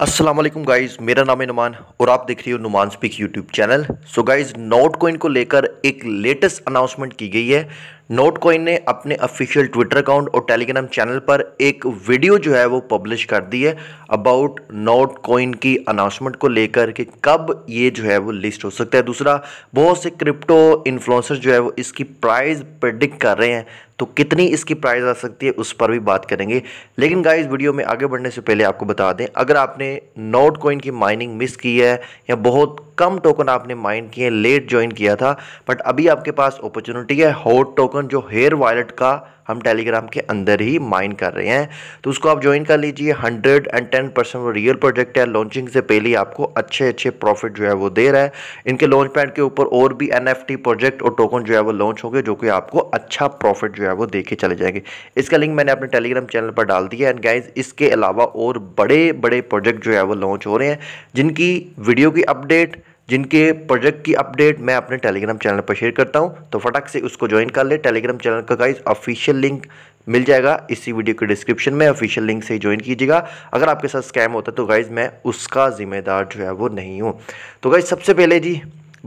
Aslam guys मेरा नाम है नुमान और आप देख रहे हो Numan speak YouTube channel so guys note coin को लेकर एक लेटेस्ट अनाउंसमेंट की गई है नोट कॉइन ने अपने ऑफिशियल ट्विटर अकाउंट और टेलीग्राम चैनल पर एक वीडियो जो है वो पब्लिश कर दी है अबाउट नोट कॉइन की अनाउंसमेंट को लेकर कि कब ये जो है वो लिस्ट हो सकता है दूसरा बहुत से क्रिप्टो इन्फ्लुएंसर जो है वो इसकी प्राइस प्रडिक्ट कर रहे हैं तो कितनी इसकी प्राइस आ सकती है उस पर भी बात करेंगे लेकिन गाइस वीडियो में आगे बढ़ने से पहले आपको बता दें अगर आपने नोट कॉइन की माइनिंग मिस की है या बहुत कम टोकन आपने माइन किए लेट ज्वाइन किया था बट अभी आपके पास अपॉर्चुनिटी है हॉट टोकन जो हेयर वॉलेट का हम टेलीग्राम के अंदर ही माइन कर रहे हैं तो उसको आप ज्वाइन कर लीजिए हंड्रेड एंड टेन परसेंट वो रियल प्रोजेक्ट है लॉन्चिंग से पहले आपको अच्छे अच्छे प्रॉफिट जो है वो दे रहा है इनके लॉन्च पैड के ऊपर और भी एन प्रोजेक्ट और टोकन जो है वो लॉन्च होंगे जो कि आपको अच्छा प्रॉफिट जो है वो दे के चले जाएंगे इसका लिंक मैंने अपने टेलीग्राम चैनल पर डाल दिया एंड गाइज इसके अलावा और बड़े बड़े प्रोजेक्ट जो है वो लॉन्च हो रहे हैं जिनकी वीडियो की अपडेट जिनके प्रोजेक्ट की अपडेट मैं अपने टेलीग्राम चैनल पर शेयर करता हूँ तो फटाक से उसको ज्वाइन कर ले टेलीग्राम चैनल का गाइज ऑफिशियल लिंक मिल जाएगा इसी वीडियो के डिस्क्रिप्शन में ऑफिशियल लिंक से ज्वाइन कीजिएगा अगर आपके साथ स्कैम होता है तो गाइज़ मैं उसका ज़िम्मेदार जो है वो नहीं हूँ तो गाइज़ सबसे पहले जी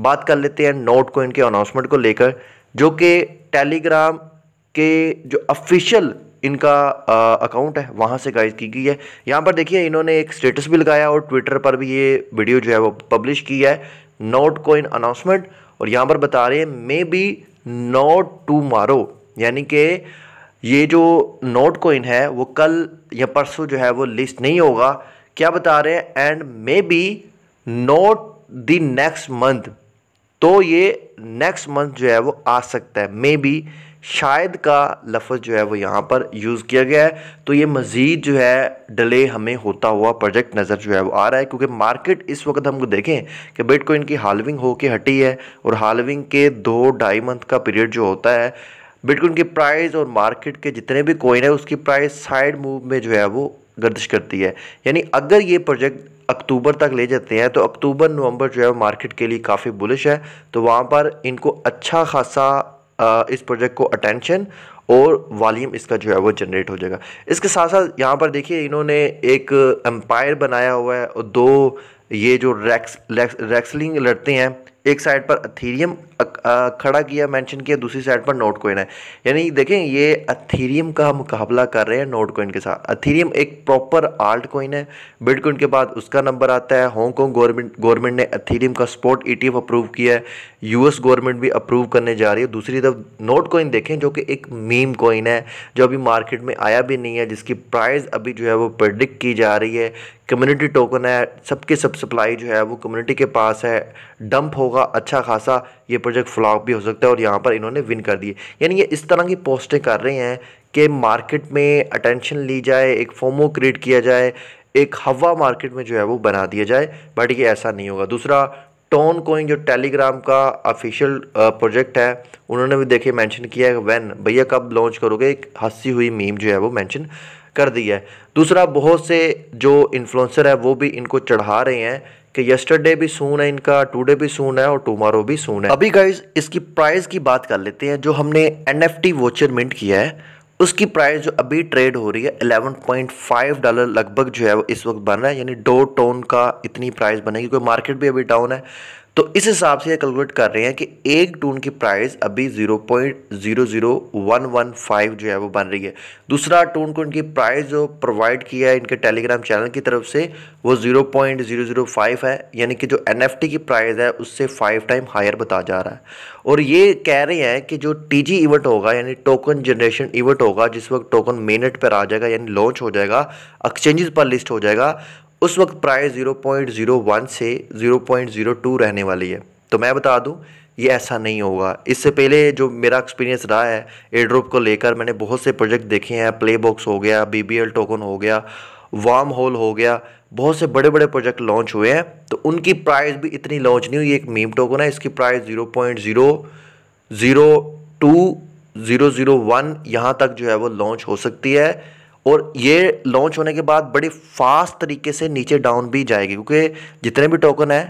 बात कर लेते हैं नोट को इनके अनाउंसमेंट को लेकर जो कि टेलीग्राम के जो ऑफिशियल इनका अकाउंट है वहाँ से गाइज की गई है यहाँ पर देखिए इन्होंने एक स्टेटस भी लगाया और ट्विटर पर भी ये वीडियो जो है वो पब्लिश की है नोट कोइन अनाउंसमेंट और यहाँ पर बता रहे हैं मे बी नोट टू मारो यानी कि ये जो नोट कोइन है वो कल या परसों जो है वो लिस्ट नहीं होगा क्या बता रहे हैं and may be not the next month तो ये नेक्स्ट मंथ जो है वो आ सकता है मे बी शायद का लफ्ज़ जो है वो यहाँ पर यूज़ किया गया है तो ये मज़ीद जो है डले हमें होता हुआ प्रोजेक्ट नज़र जो है वो आ रहा है क्योंकि मार्केट इस वक्त हमको देखें कि बिटकॉइन की हालविंग होके हटी है और हालविंग के दो ढाई मंथ का पीरियड जो होता है बिटकॉइन की प्राइस और मार्केट के जितने भी कोइन है उसकी प्राइस साइड मूव में जो है वो गर्दिश करती है यानी अगर ये प्रोजेक्ट अक्टूबर तक ले जाते हैं तो अक्टूबर नवंबर जो है मार्केट के लिए काफ़ी बुलिश है तो वहाँ पर इनको अच्छा खासा इस प्रोजेक्ट को अटेंशन और वॉल्यूम इसका जो है वो जनरेट हो जाएगा इसके साथ साथ यहाँ पर देखिए इन्होंने एक एम्पायर बनाया हुआ है और दो ये जो रैक्स रैक्सलिंग लड़ते हैं एक साइड पर अथीरियम खड़ा किया मेंशन किया दूसरी साइड पर नोट कोइन है यानी देखें ये अथीरियम का मुकाबला कर रहे हैं नोट कोइन के साथ अथीरियम एक प्रॉपर आल्ट कोइन है बिटकॉइन के बाद उसका नंबर आता है हांगकॉन्ग गवर्नमेंट गवर्नमेंट ने अथीरियम का स्पॉट ईटीएफ अप्रूव किया है यूएस गवर्नमेंट भी अप्रूव करने जा रही है दूसरी तरफ नोट कोइन देखें जो कि एक मीम कोइन है जो अभी मार्केट में आया भी नहीं है जिसकी प्राइस अभी जो है वो प्रडिक्ट की जा रही है कम्युनिटी टोकन है सबके सब सप्लाई जो है वो कम्युनिटी के पास है डंप होगा अच्छा खासा ये प्रोजेक्ट फ्लॉप भी हो सकता है और यहाँ पर इन्होंने विन कर दिए यानी ये इस तरह की पोस्टें कर रहे हैं कि मार्केट में अटेंशन ली जाए एक फोमो क्रिएट किया जाए एक हवा मार्केट में जो है वो बना दिया जाए बट ये ऐसा नहीं होगा दूसरा टोन कोइन जो टेलीग्राम का ऑफिशियल प्रोजेक्ट है उन्होंने भी देखिए मेंशन किया है वैन भैया कब लॉन्च करोगे एक हंसी हुई मीम जो है वो मेंशन कर दिया है दूसरा बहुत से जो इन्फ्लुएंसर है वो भी इनको चढ़ा रहे हैं कि यस्टरडे भी सून है इनका टुडे भी सून है और टुमारो भी सून है अभी गाइज इसकी प्राइस की बात कर लेते हैं जो हमने N F T voucher mint किया है उसकी प्राइस जो अभी ट्रेड हो रही है 11.5 डॉलर लगभग जो है वो इस वक्त बन रहा है यानी डो टोन का इतनी प्राइस बनेगी क्योंकि मार्केट भी अभी डाउन है तो इस हिसाब से ये कैलकुलेट कर रहे हैं कि एक टून की प्राइस अभी 0.00115 जो है वो बन रही है दूसरा टून को इनकी प्राइस जो प्रोवाइड किया है इनके टेलीग्राम चैनल की तरफ से वो 0.005 है यानी कि जो एन की प्राइस है उससे फाइव टाइम हायर बता जा रहा है और ये कह रहे हैं कि जो टी इवेंट होगा यानी टोकन जनरेशन इवेंट होगा जिस वक्त टोकन मेनट पर आ जाएगा यानी लॉन्च हो जाएगा एक्सचेंजेस पर लिस्ट हो जाएगा उस वक्त प्राइस 0.01 से 0.02 रहने वाली है तो मैं बता दूं ये ऐसा नहीं होगा इससे पहले जो मेरा एक्सपीरियंस रहा है एड्रोप को लेकर मैंने बहुत से प्रोजेक्ट देखे हैं प्ले बॉक्स हो गया बी टोकन हो गया वार्म होल हो गया बहुत से बड़े बड़े प्रोजेक्ट लॉन्च हुए हैं तो उनकी प्राइस भी इतनी लॉन्च नहीं हुई एक मीम टोकन है इसकी price zero point zero zero two zero zero one यहाँ तक जो है वो लॉन्च हो सकती है और ये लॉन्च होने के बाद बड़ी फास्ट तरीके से नीचे डाउन भी जाएगी क्योंकि जितने भी टोकन हैं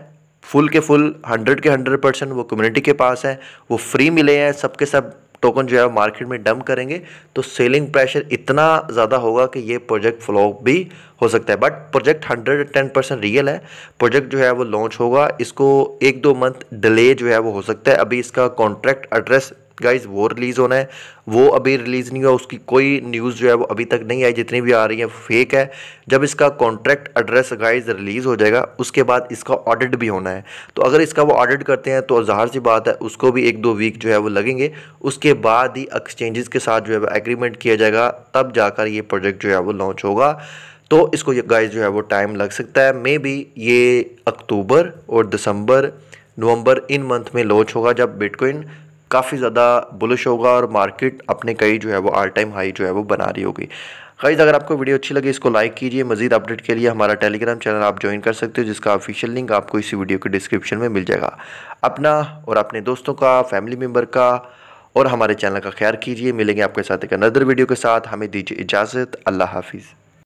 फुल के फुल हंड्रेड के हंड्रेड परसेंट वो कम्युनिटी के पास हैं वो फ्री मिले हैं सबके सब टोकन जो है मार्केट में डम करेंगे तो सेलिंग प्रेशर इतना ज़्यादा होगा कि ये प्रोजेक्ट फ्लॉप भी हो सकता है but project hundred ten percent real है प्रोजेक्ट जो है वो लॉन्च होगा इसको एक दो मंथ डिले जो है वो हो सकता है अभी इसका कॉन्ट्रैक्ट एड्रेस गाइज वो रिलीज़ होना है वो अभी रिलीज़ नहीं हुआ उसकी कोई न्यूज़ जो है वो अभी तक नहीं आई जितनी भी आ रही है फेक है जब इसका कॉन्ट्रैक्ट एड्रेस गाइज रिलीज़ हो जाएगा उसके बाद इसका ऑडिट भी होना है तो अगर इसका वो ऑडिट करते हैं तो ज़हर सी बात है उसको भी एक दो वीक जो है वो लगेंगे उसके बाद ही एक्सचेंजेस के साथ जो है एग्रीमेंट किया जाएगा तब जाकर ये प्रोजेक्ट जो है वो लॉन्च होगा तो इसको गाइज जो है वो टाइम लग सकता है मे बी ये अक्टूबर और दिसंबर नवंबर इन मंथ में लॉन्च होगा जब बिटकॉइन काफ़ी ज़्यादा बुलिश होगा और मार्केट अपने कई जो है वो आल टाइम हाई जो है वो बना रही होगी गाइज अगर आपको वीडियो अच्छी लगी इसको लाइक कीजिए मजीद अपडेट के लिए हमारा टेलीग्राम चैनल आप ज्वाइन कर सकते हो जिसका ऑफिशियल लिंक आपको इसी वीडियो के डिस्क्रिप्शन में मिल जाएगा अपना और अपने दोस्तों का फैमिली मेम्बर का और हमारे चैनल का ख्याल कीजिए मिलेंगे आपके साथ एक अनदर वीडियो के साथ हमें दीजिए इजाज़त अल्लाह हाफिज़